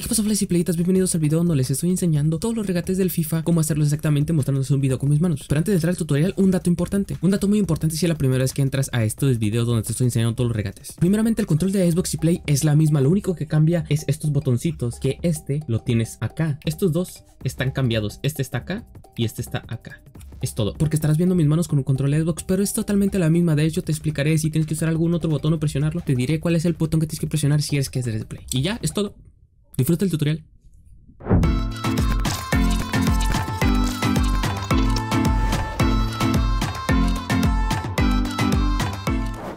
¿qué pasa, y Bienvenidos al video donde les estoy enseñando todos los regates del FIFA, cómo hacerlos exactamente mostrándoles un video con mis manos. Pero antes de entrar al tutorial, un dato importante. Un dato muy importante si es la primera vez que entras a estos videos donde te estoy enseñando todos los regates. Primeramente, el control de Xbox y Play es la misma, lo único que cambia es estos botoncitos, que este lo tienes acá. Estos dos están cambiados, este está acá y este está acá. Es todo, porque estarás viendo mis manos con un control de Xbox, pero es totalmente la misma. De hecho, te explicaré si tienes que usar algún otro botón o presionarlo. Te diré cuál es el botón que tienes que presionar si es que es de Play. Y ya, es todo. Disfruta el tutorial.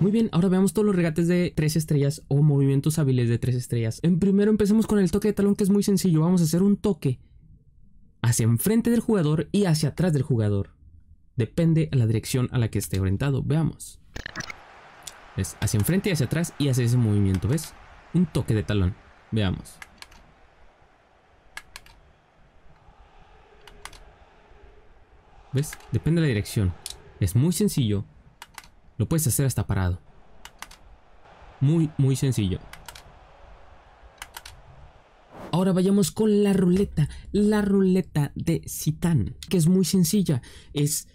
Muy bien, ahora veamos todos los regates de 3 estrellas o movimientos hábiles de 3 estrellas. En primero empecemos con el toque de talón que es muy sencillo. Vamos a hacer un toque hacia enfrente del jugador y hacia atrás del jugador. Depende a la dirección a la que esté orientado. Veamos. Es hacia enfrente y hacia atrás y hace ese movimiento, ¿ves? Un toque de talón. Veamos. ¿Ves? Depende de la dirección. Es muy sencillo. Lo puedes hacer hasta parado. Muy, muy sencillo. Ahora vayamos con la ruleta. La ruleta de Sitán. que es muy sencilla. Es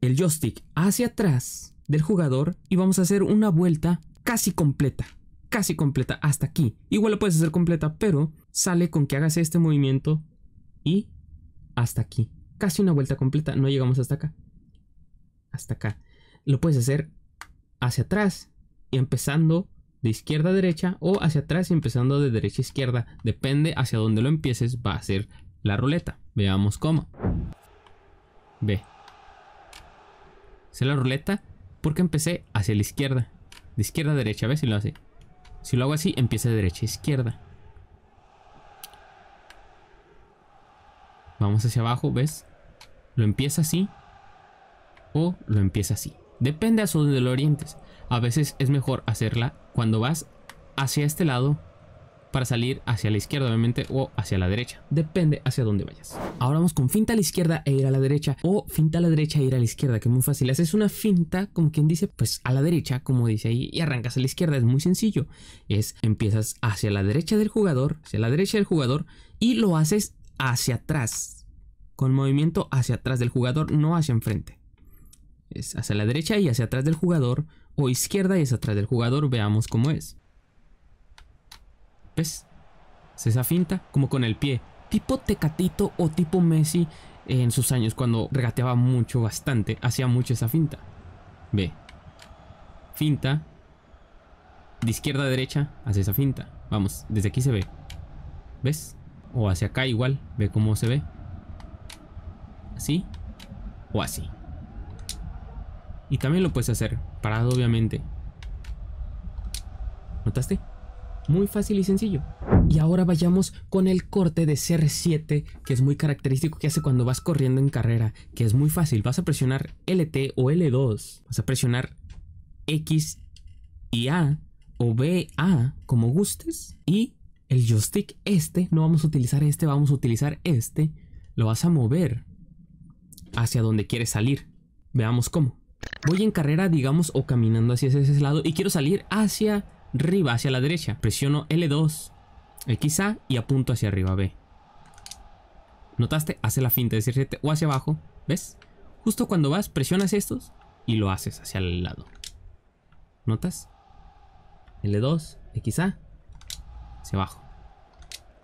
el joystick hacia atrás del jugador y vamos a hacer una vuelta casi completa. Casi completa, hasta aquí. Igual lo puedes hacer completa, pero sale con que hagas este movimiento y hasta aquí casi una vuelta completa, no llegamos hasta acá. Hasta acá. Lo puedes hacer hacia atrás y empezando de izquierda a derecha o hacia atrás y empezando de derecha a izquierda. Depende hacia dónde lo empieces, va a ser la ruleta. Veamos cómo. Ve. Sé la ruleta porque empecé hacia la izquierda. De izquierda a derecha, ver si lo hace? Si lo hago así, empieza de derecha a izquierda. Vamos hacia abajo, ¿ves? Lo empieza así o lo empieza así. Depende a dónde lo orientes. A veces es mejor hacerla cuando vas hacia este lado para salir hacia la izquierda obviamente o hacia la derecha. Depende hacia dónde vayas. Ahora vamos con finta a la izquierda e ir a la derecha o finta a la derecha e ir a la izquierda que muy fácil. Haces una finta como quien dice pues a la derecha como dice ahí y arrancas a la izquierda. Es muy sencillo. Es empiezas hacia la derecha del jugador, hacia la derecha del jugador y lo haces hacia atrás, con movimiento hacia atrás del jugador, no hacia enfrente. Es hacia la derecha y hacia atrás del jugador, o izquierda y hacia atrás del jugador, veamos cómo es. ¿Ves? esa finta como con el pie, tipo Tecatito o tipo Messi en sus años cuando regateaba mucho, bastante, hacía mucho esa finta. Ve. Finta. De izquierda a derecha Hacia esa finta. Vamos, desde aquí se ve. ¿Ves? O hacia acá igual. Ve cómo se ve. Así. O así. Y también lo puedes hacer parado obviamente. ¿Notaste? Muy fácil y sencillo. Y ahora vayamos con el corte de CR7, que es muy característico que hace cuando vas corriendo en carrera, que es muy fácil. Vas a presionar LT o L2, vas a presionar X y A o B, A como gustes y el joystick este, no vamos a utilizar este, vamos a utilizar este, lo vas a mover hacia donde quieres salir. Veamos cómo. Voy en carrera, digamos, o caminando hacia ese lado y quiero salir hacia arriba, hacia la derecha. Presiono L2, XA y apunto hacia arriba, B. ¿Notaste? Hace la finta de 17 o hacia abajo, ¿ves? Justo cuando vas, presionas estos y lo haces hacia el lado. ¿Notas? L2, XA hacia abajo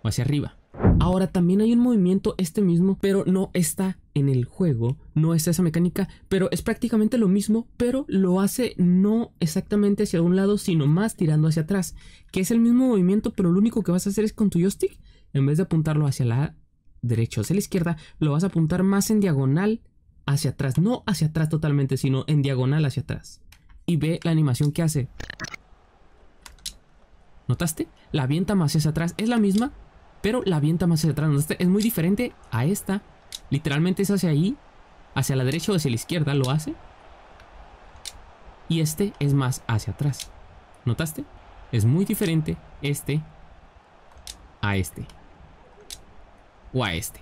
o hacia arriba. Ahora también hay un movimiento este mismo, pero no está en el juego, no está esa mecánica, pero es prácticamente lo mismo, pero lo hace no exactamente hacia un lado, sino más tirando hacia atrás, que es el mismo movimiento, pero lo único que vas a hacer es con tu joystick, en vez de apuntarlo hacia la derecha o hacia la izquierda, lo vas a apuntar más en diagonal hacia atrás, no hacia atrás totalmente, sino en diagonal hacia atrás. Y ve la animación que hace. ¿Notaste? La avienta más hacia atrás. Es la misma, pero la avienta más hacia atrás. ¿Notaste? Es muy diferente a esta. Literalmente es hacia ahí, hacia la derecha o hacia la izquierda, lo hace. Y este es más hacia atrás. ¿Notaste? Es muy diferente este a este. O a este.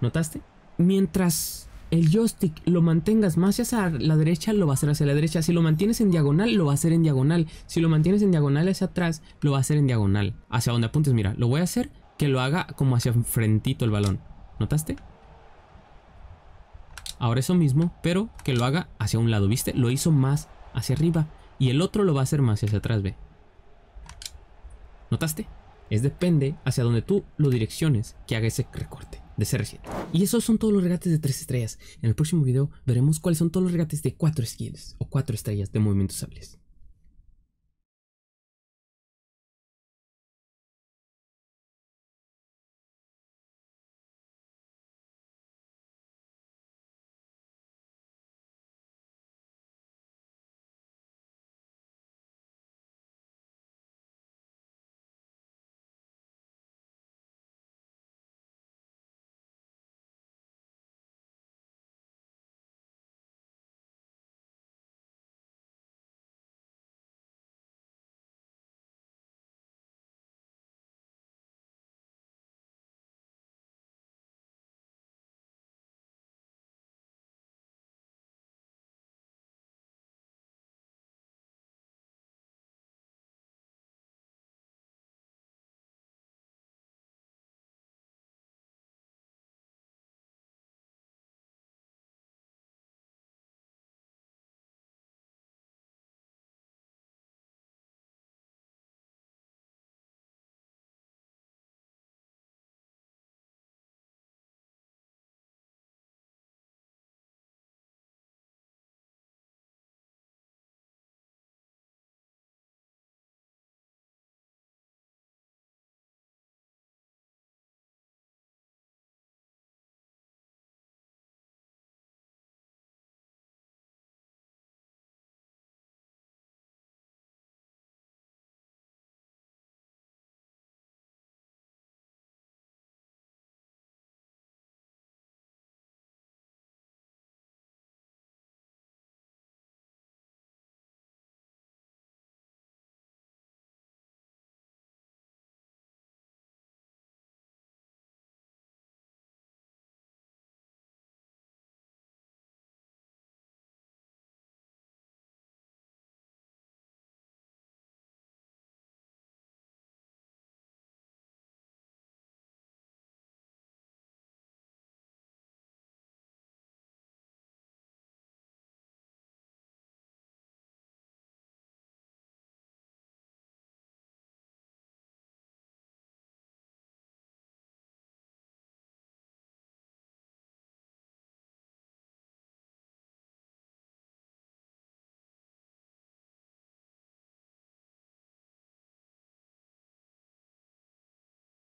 ¿Notaste? Mientras el joystick lo mantengas más hacia la derecha, lo va a hacer hacia la derecha. Si lo mantienes en diagonal, lo va a hacer en diagonal. Si lo mantienes en diagonal hacia atrás, lo va a hacer en diagonal. Hacia donde apuntes, mira, lo voy a hacer que lo haga como hacia enfrentito el balón. ¿Notaste? Ahora eso mismo, pero que lo haga hacia un lado, ¿viste? Lo hizo más hacia arriba. Y el otro lo va a hacer más hacia atrás, ¿ve? ¿Notaste? Es depende hacia donde tú lo direcciones que haga ese recorte de cr Y esos son todos los regates de 3 estrellas. En el próximo video veremos cuáles son todos los regates de 4 skins o 4 estrellas de movimientos sables.